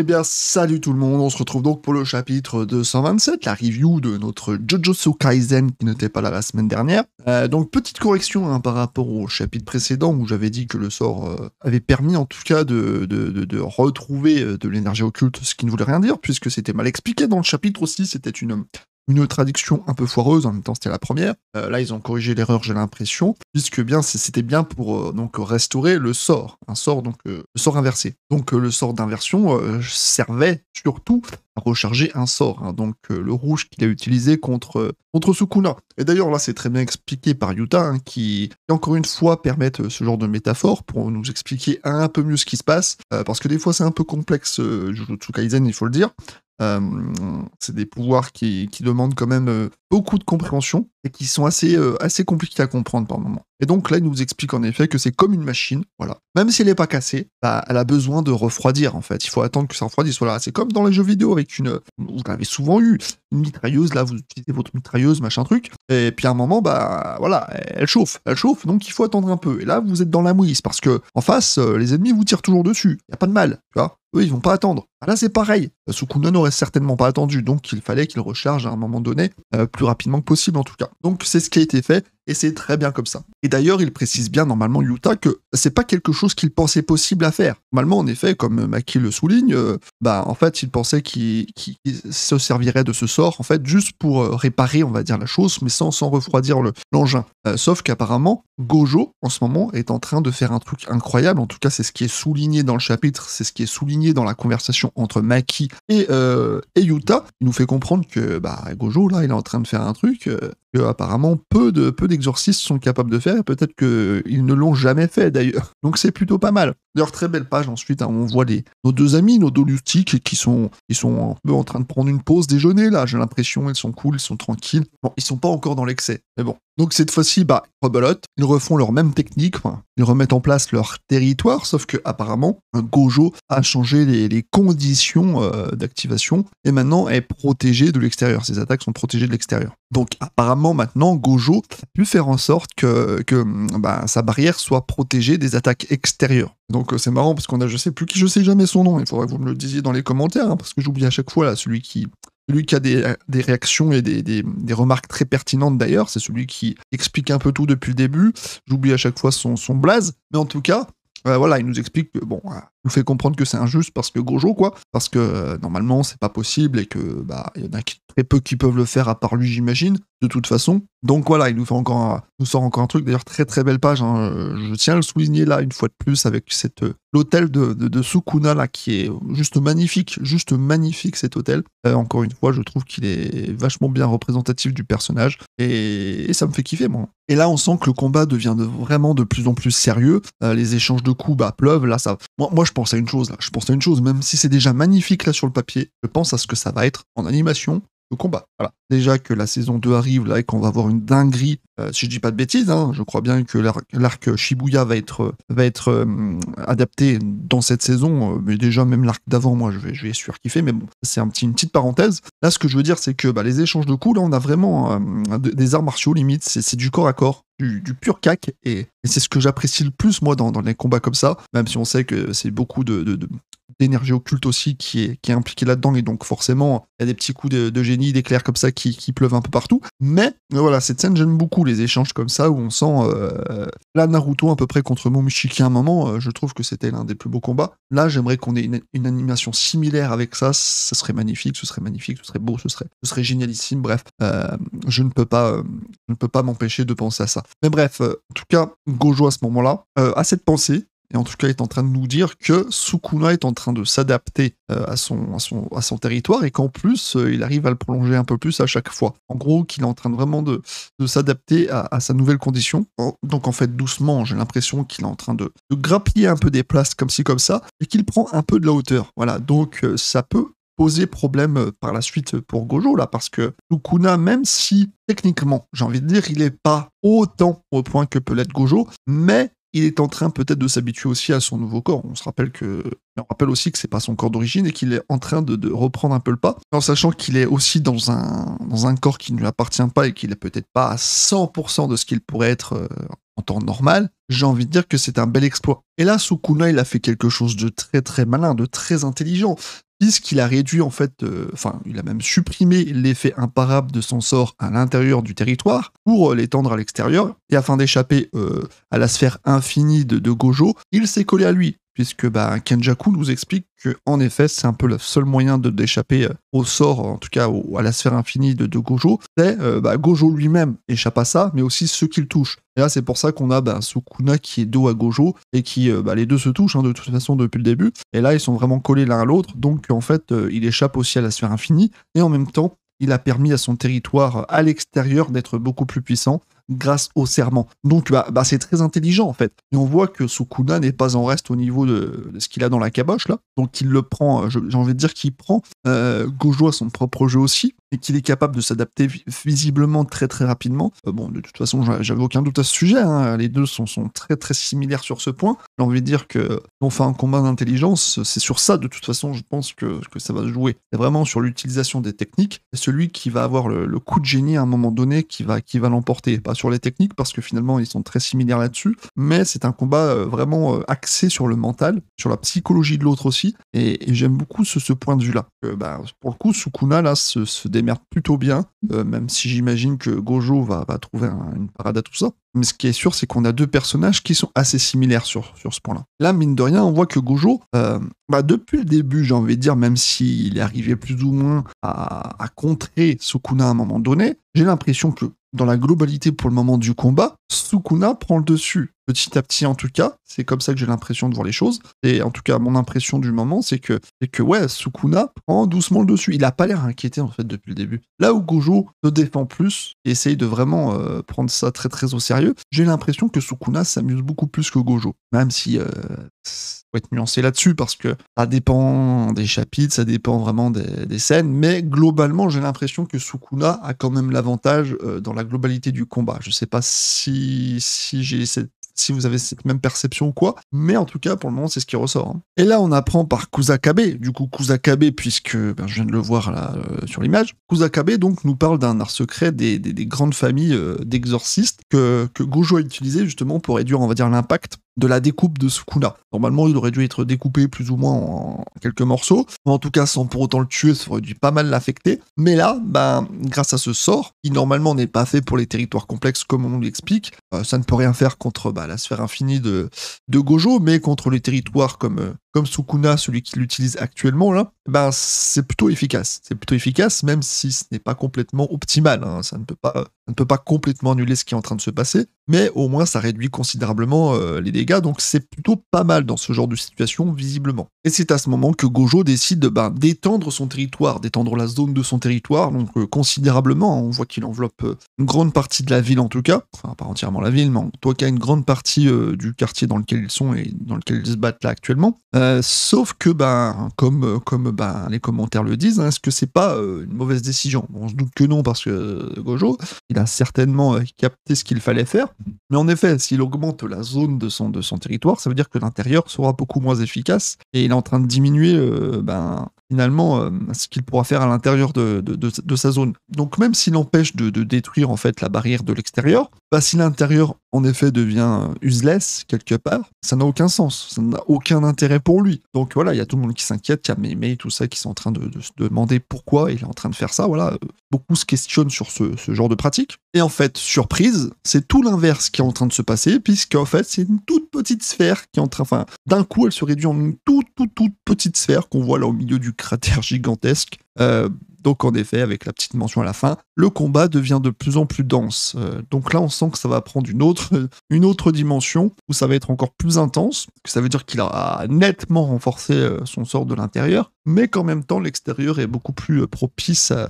Eh bien, salut tout le monde, on se retrouve donc pour le chapitre 227, la review de notre Jojo kaizen qui n'était pas là la semaine dernière. Euh, donc, petite correction hein, par rapport au chapitre précédent où j'avais dit que le sort euh, avait permis en tout cas de retrouver euh, de l'énergie occulte, ce qui ne voulait rien dire puisque c'était mal expliqué dans le chapitre aussi, c'était une une traduction un peu foireuse, en même temps c'était la première. Euh, là, ils ont corrigé l'erreur, j'ai l'impression, puisque bien c'était bien pour euh, donc restaurer le sort, un sort donc euh, le sort inversé. Donc le sort d'inversion servait surtout à recharger un sort, hein. donc le rouge qu'il a utilisé contre contre Sukuna. Et d'ailleurs là, c'est très bien expliqué par Yuta, hein, qui, encore une fois permettent ce genre de métaphore pour nous expliquer un peu mieux ce qui se passe, parce que des fois c'est un peu complexe Jujutsu Kaisen, il faut le dire. Euh, c'est des pouvoirs qui, qui, demandent quand même euh, beaucoup de compréhension et qui sont assez, euh, assez compliqués à comprendre par moment. Et donc là, il nous explique en effet que c'est comme une machine, voilà. Même si elle n'est pas cassée, bah, elle a besoin de refroidir en fait. Il faut attendre que ça refroidisse. Voilà, c'est comme dans les jeux vidéo avec une, vous l'avez souvent eu, une mitrailleuse. Là, vous utilisez votre mitrailleuse, machin truc. Et puis à un moment, bah voilà, elle chauffe, elle chauffe. Donc il faut attendre un peu. Et là, vous êtes dans la mouise parce que en face, euh, les ennemis vous tirent toujours dessus. Il y a pas de mal, tu vois. Eux, ils vont pas attendre. Bah, là, c'est pareil. Euh, Sukuna n'aurait certainement pas attendu, donc il fallait qu'il recharge à un moment donné, plus rapidement que possible en tout cas. Donc c'est ce qui a été fait et c'est très bien comme ça. Et d'ailleurs, il précise bien normalement Utah que c'est pas quelque chose qu'il pensait possible à faire. Normalement, en effet, comme Maki le souligne, euh, bah en fait, il pensait qu'il se servirait de ce sort en fait juste pour euh, réparer, on va dire la chose, mais sans sans refroidir l'engin. Le, euh, sauf qu'apparemment, Gojo en ce moment est en train de faire un truc incroyable. En tout cas, c'est ce qui est souligné dans le chapitre, c'est ce qui est souligné dans la conversation entre Maki et, et Utah. Il nous fait comprendre que bah Gojo là, il est en train de faire un truc que apparemment peu de peu d'exorcistes sont capables de faire. et Peut-être qu'ils ne l'ont jamais fait d'ailleurs. Donc c'est plutôt pas mal. D'ailleurs, très belle page ensuite, hein, on voit nos deux amis, nos deux lustiques, qui sont, ils sont un peu en train de prendre une pause déjeuner, là, j'ai l'impression, ils sont cool, ils sont tranquilles. Bon, ils sont pas encore dans l'excès, mais bon. Donc cette fois-ci, bah, rebelote, ils refont leur même technique, ils remettent en place leur territoire, sauf que apparemment, Gojo a changé les, conditions euh, d'activation, et maintenant est protégé de l'extérieur, ses attaques sont protégées de l'extérieur. Donc apparemment maintenant, Gojo a pu faire en sorte que, que bah, sa barrière soit protégée des attaques extérieures. Donc euh, c'est marrant parce qu'on a je sais plus qui, je sais jamais son nom, il faudrait que vous me le disiez dans les commentaires, hein, parce que j'oublie à chaque fois là, celui qui, qui a des, réactions et des, remarques très pertinentes d'ailleurs, c'est celui qui explique un peu tout depuis le début, j'oublie à chaque fois son, son blaze, mais en tout cas, euh, voilà, il nous explique que bon, il nous fait comprendre que c'est injuste parce que Gojo quoi, parce que euh, normalement c'est pas possible et que bah il y en a qui peu qui peuvent le faire à part lui, j'imagine, de toute façon. Donc voilà, il nous, fait encore nous sort encore un truc, d'ailleurs très très belle page, hein. je tiens à le souligner là une fois de plus avec cette euh, l'hôtel de, de, Sukuna là qui est juste magnifique, juste magnifique cet hôtel. Euh, encore une fois, je trouve qu'il est vachement bien représentatif du personnage et, ça me fait kiffer moi. Et là, on sent que le combat devient vraiment de plus en plus sérieux. Euh, les échanges de coups bah, pleuvent. Là, ça. Moi, moi, je pense à une chose. Là. Je pense à une chose. Même si c'est déjà magnifique là sur le papier, je pense à ce que ça va être en animation le combat. Voilà. Déjà que la saison 2 arrive là et qu'on va avoir une dinguerie, euh, si je dis pas de bêtises, hein, je crois bien que l'arc Shibuya va être, va être euh, adapté dans cette saison, euh, mais déjà même l'arc d'avant, moi je vais, je vais kiffer. mais bon, c'est un petit, une petite parenthèse. Là, ce que je veux dire, c'est que bah, les échanges de coups, là, on a vraiment des arts martiaux limite, c'est du corps à corps du, pur cac. Et, c'est ce que j'apprécie le plus, moi, dans, dans, les combats comme ça, même si on sait que c'est beaucoup de, d'énergie occulte aussi qui est, qui est impliquée là-dedans. Et donc, forcément, il y a des petits coups de, génie, d'éclairs comme ça qui, qui, pleuvent un peu partout. Mais euh, voilà, cette scène, j'aime beaucoup les échanges comme ça où on sent euh, euh, la Naruto à peu près contre Momoshiki à un moment. je trouve que c'était l'un des plus beaux combats. Là, j'aimerais qu'on ait une, animation similaire avec ça. ça serait magnifique, ce serait magnifique, ce serait beau, ce serait, ce serait génialissime. Bref, je ne peux pas, je ne peux pas m'empêcher de penser à ça. Mais bref, euh, en tout cas, Gojo à ce moment-là euh, a cette pensée, et en tout cas est en train de nous dire que Sukuna est en train de s'adapter euh, à, son, à, son, territoire et qu'en plus, il arrive à le prolonger un peu plus à chaque fois. En gros, qu'il est en train vraiment de, s'adapter à, sa nouvelle condition. Donc en fait, doucement, j'ai l'impression qu'il est en train de, de, grappiller un peu des places comme ci, comme ça, et qu'il prend un peu de la hauteur. Voilà, donc ça peut problème euh, par la suite euh, pour Gojo, là, parce que Sukuna, même si techniquement, j'ai envie de dire, il n'est pas autant au point que peut l'être Gojo, mais il est en train peut-être de s'habituer aussi à son nouveau corps. On se rappelle que, on rappelle aussi que c'est pas son corps d'origine et qu'il est en train de, reprendre un peu le pas, en sachant qu'il est aussi dans un, dans un corps qui ne lui appartient pas et qu'il est peut-être pas à 100% de ce qu'il pourrait être euh, en temps normal. J'ai envie de dire que c'est un bel exploit. Et là, Sukuna, il a fait quelque chose de très très malin, de très intelligent puisqu'il a réduit en fait, euh, enfin il a même supprimé l'effet imparable de son sort à l'intérieur du territoire pour euh, l'étendre à l'extérieur, et afin d'échapper euh, à la sphère infinie de Gojo, il s'est collé à lui, puisque bah, Kenjaku nous explique que en effet c'est un peu le seul moyen de d'échapper euh, au sort, en tout cas à la sphère infinie de, Gojo, c'est euh, bah, Gojo lui-même échappe à ça, mais aussi ceux qu'il touche. Et là c'est pour ça qu'on a bah, Sukuna qui est dos à Gojo et qui euh, bah, les deux se touchent hein, de toute façon depuis le début. Et là ils sont vraiment collés l'un à l'autre, donc en fait il échappe aussi à la sphère infinie et en même temps il a permis à son territoire à l'extérieur d'être beaucoup plus puissant grâce au serment. Donc bah, bah, c'est très intelligent en fait. Et on voit que Sukuna n'est pas en reste au niveau de, ce qu'il a dans la caboche là. Donc il le prend, euh, j'ai envie de dire qu'il prend. Euh, son propre jeu aussi et qu'il est capable de s'adapter visiblement très très rapidement. Euh, bon, de toute façon, j'avais aucun doute à ce sujet. Hein. Les deux sont, sont, très très similaires sur ce point. J'ai envie de dire que on fait un combat d'intelligence. C'est sur ça, de toute façon, je pense que, que ça va se jouer. C'est vraiment sur l'utilisation des techniques. C'est celui qui va avoir le, coup de génie à un moment donné qui va, qui va l'emporter. Pas sur les techniques, parce que finalement, ils sont très similaires là-dessus. Mais c'est un combat euh, vraiment euh, axé sur le mental, sur la psychologie de l'autre aussi. Et, j'aime beaucoup ce, point de vue-là. Bah, pour le coup, Sukuna, là, ce se merde plutôt bien, euh, même si j'imagine que Gojo va, trouver une parade à tout ça. Mais ce qui est sûr, c'est qu'on a deux personnages qui sont assez similaires sur, sur ce point-là. Là, mine de rien, on voit que Gojo, euh, bah, depuis le début, j'ai envie de dire, même s'il est arrivé plus ou moins à, à contrer Sukuna à un moment donné, j'ai l'impression que dans la globalité pour le moment du combat, Sukuna prend le dessus petit à petit en tout cas. C'est comme ça que j'ai l'impression de voir les choses. Et en tout cas, mon impression du moment, c'est que, que ouais, Sukuna prend doucement le dessus. Il n'a pas l'air inquiété en fait depuis le début. Là où Gojo se défend plus et essaye de vraiment euh, prendre ça très très au sérieux, j'ai l'impression que Sukuna s'amuse beaucoup plus que Gojo. Même si euh, faut être nuancé là-dessus parce que ça dépend des chapitres, ça dépend vraiment des, scènes, mais globalement, j'ai l'impression que Sukuna a quand même l'avantage euh, dans la globalité du combat. Je sais pas si, si j'ai cette si vous avez cette même perception ou quoi. Mais en tout cas, pour le moment, c'est ce qui ressort. Hein. Et là, on apprend par Kuzakabe. du coup Kuzakabe, puisque ben, je viens de le voir là euh, sur l'image. Kusakabe donc nous parle d'un art secret des, grandes familles euh, d'exorcistes que, que Gojo a utilisé justement pour réduire, on va dire, l'impact de la découpe de Sukuna. Normalement, il aurait dû être découpé plus ou moins en quelques morceaux, en tout cas sans pour autant le tuer, ça aurait dû pas mal l'affecter. Mais là, ben, grâce à ce sort, qui normalement n'est pas fait pour les territoires complexes comme on l'explique, euh, ça ne peut rien faire contre bah, la sphère infinie de, de Gojo, mais contre les territoires comme, euh, comme Sukuna, celui qui l'utilise actuellement, là, ben c'est plutôt efficace. C'est plutôt efficace, même si ce n'est pas complètement optimal. Hein. Ça, ne peut pas, ne peut pas complètement annuler ce qui est en train de se passer, mais au moins ça réduit considérablement euh, les dégâts, donc c'est plutôt pas mal dans ce genre de situation, visiblement. Et c'est à ce moment que Gojo décide ben, d'étendre son territoire, d'étendre la zone de son territoire, donc euh, considérablement. Hein. On voit qu'il enveloppe euh, une grande partie de la ville en tout cas, enfin pas entièrement la ville, mais en tout cas une grande partie du quartier dans lequel ils sont et dans lequel ils se battent là actuellement. sauf que, ben, comme, comme bah, les commentaires le disent, hein, est-ce que c'est pas euh, une mauvaise décision On se doute que non, parce que euh, Gojo, il a certainement euh, capté ce qu'il fallait faire. Mais en effet, s'il augmente la zone de son, territoire, ça veut dire que l'intérieur sera beaucoup moins efficace et il est en train de diminuer ben, finalement ce qu'il pourra faire à l'intérieur de, de, sa zone. Donc même s'il empêche de, détruire en fait la barrière de l'extérieur, bah, si l'intérieur, en effet, devient euh, useless quelque part, ça n'a aucun sens, ça n'a aucun intérêt pour lui. Donc voilà, il y a tout le monde qui s'inquiète, qui y a Mémé et tout ça qui sont en train de, se demander pourquoi il est en train de faire ça. Voilà, euh, beaucoup se questionnent sur ce, genre de pratique. Et en fait, surprise, c'est tout l'inverse qui est en train de se passer, puisqu'en fait, c'est une toute petite sphère qui est en train. Enfin, d'un coup, elle se réduit en une toute, toute, toute petite sphère qu'on voit là au milieu du cratère gigantesque. Euh, donc en effet, avec la petite mention à la fin, le combat devient de plus en plus dense. Euh, donc là, on sent que ça va prendre une autre, une autre dimension, où ça va être encore plus intense, que ça veut dire qu'il a nettement renforcé euh, son sort de l'intérieur, mais qu'en même temps, l'extérieur est beaucoup plus euh, propice à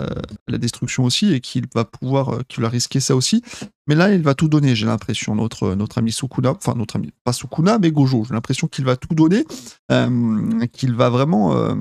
la destruction aussi, et qu'il va pouvoir, qu'il va risquer ça aussi. Mais là, il va tout donner, j'ai l'impression, notre, notre ami Sukuna, enfin notre ami, pas Sukuna, mais Gojo, j'ai l'impression qu'il va tout donner, euh, qu'il va, vraiment euh,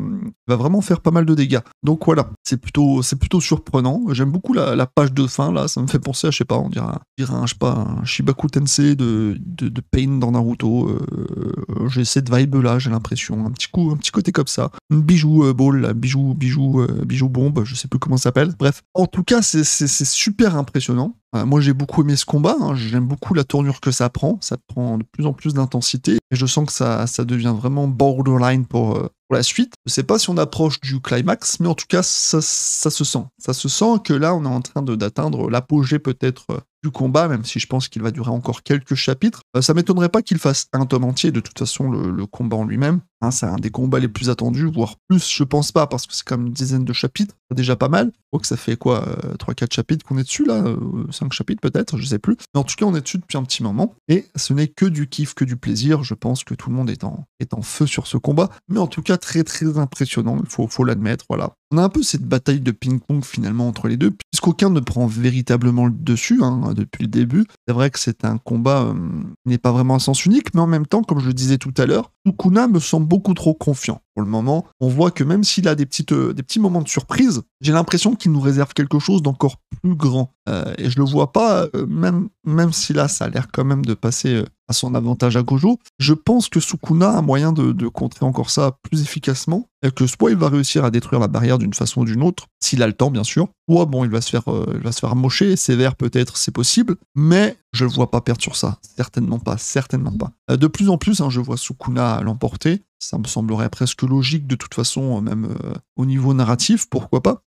va vraiment faire pas mal de dégâts. Donc voilà, c'est plutôt, plutôt surprenant. J'aime beaucoup la, page de fin, là, ça me fait penser à, je sais pas, on dirait, un, un Shibaku Tensei de, de, Pain dans Naruto. Euh, j'ai cette vibe-là, j'ai l'impression, un petit coup, un petit côté comme ça. bijou ball, bijou, bijou, bijou bombe, je sais plus comment ça s'appelle. Bref, en tout cas, c'est super impressionnant. Euh, moi, j'ai beaucoup aimé ce combat. Hein. J'aime beaucoup la tournure que ça prend. Ça prend de plus en plus d'intensité. Et je sens que ça, ça devient vraiment borderline pour, euh, pour la suite. Je sais pas si on approche du climax, mais en tout cas, ça, ça se sent. Ça se sent que là, on est en train d'atteindre l'apogée peut-être euh, du combat, même si je pense qu'il va durer encore quelques chapitres. Euh, ça m'étonnerait pas qu'il fasse un tome entier, de toute façon, le, combat en lui-même. Hein, c'est un des combats les plus attendus, voire plus, je pense pas, parce que c'est comme une dizaine de chapitres, déjà pas mal. Je crois que ça fait quoi, euh, trois, 3-4 chapitres qu'on est dessus là cinq 5 chapitres peut-être, je sais plus. Mais en tout cas, on est dessus depuis un petit moment, et ce n'est que du kiff, que du plaisir. Je pense que tout le monde est en feu sur ce combat, mais en tout cas, très très impressionnant, il faut, faut l'admettre, voilà. On a un peu cette bataille de ping-pong finalement entre les deux, puisqu'aucun ne prend véritablement le dessus hein, depuis le début. C'est vrai que c'est un combat euh, qui n'est pas vraiment à sens unique, mais en même temps, comme je le disais tout à l'heure, Sukuna me semble beaucoup trop confiant. Pour le moment, on voit que même s'il a des, petites, euh, des petits moments de surprise, j'ai l'impression qu'il nous réserve quelque chose d'encore plus grand. Euh, et je le vois pas, même, même si là, ça a l'air quand même de passer à son avantage à Gojo. Je pense que Sukuna a moyen de, de contrer encore ça plus efficacement, et que soit il va réussir à détruire la barrière d'une façon ou d'une autre, s'il a le temps bien sûr. Ou bon, il va se faire, euh, va se faire mocher, sévère peut-être, c'est possible, mais je ne vois pas perdre sur ça, certainement pas, certainement pas. Euh, de plus en plus, hein, je vois Sukuna l'emporter. Ça me semblerait presque logique de toute façon, euh, même au niveau narratif, pourquoi pas.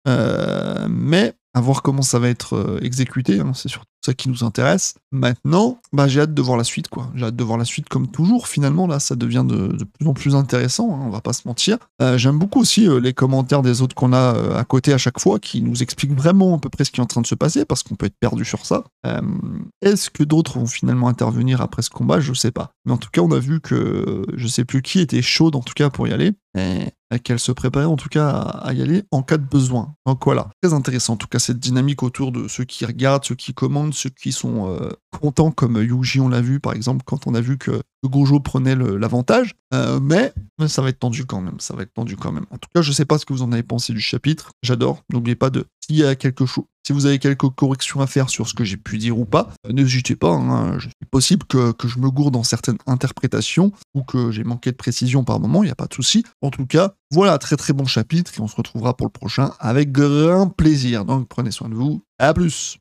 mais à voir comment ça va être euh, exécuté. Hein, c'est surtout ça qui nous intéresse. Maintenant, bah, j'ai hâte de voir la suite, quoi. J'ai hâte de voir la suite comme toujours. Finalement, là, ça devient de, plus en plus intéressant, hein, on va pas se mentir. Euh, j'aime beaucoup aussi euh, les commentaires des autres qu'on a à côté à chaque fois, qui nous expliquent vraiment à peu près ce qui est en train de se passer, parce qu'on peut être perdu sur ça. Est-ce que d'autres vont finalement intervenir après ce combat Je sais pas. Mais en tout cas, on a vu que je sais plus qui était chaud, en tout cas, pour y aller. Et qu'elle se préparait en tout cas à y aller en cas de besoin. Donc voilà, très intéressant en tout cas cette dynamique autour de ceux qui regardent, ceux qui commandent, ceux qui sont euh, contents comme Yuji on l'a vu par exemple quand on a vu que que Gojo prenait l'avantage. Euh, mais, ça va être tendu quand même. Ça va être tendu quand même. En tout cas, je ne sais pas ce que vous en avez pensé du chapitre. J'adore. N'oubliez pas de. S'il y a quelque chose, si vous avez quelques corrections à faire sur ce que j'ai pu dire ou pas, euh, n'hésitez pas. Hein, possible que, je me gourde dans certaines interprétations ou que j'ai manqué de précision par moment. Il n'y a pas de souci. En tout cas, voilà, très très bon chapitre et on se retrouvera pour le prochain avec grand plaisir. Donc prenez soin de vous. À plus.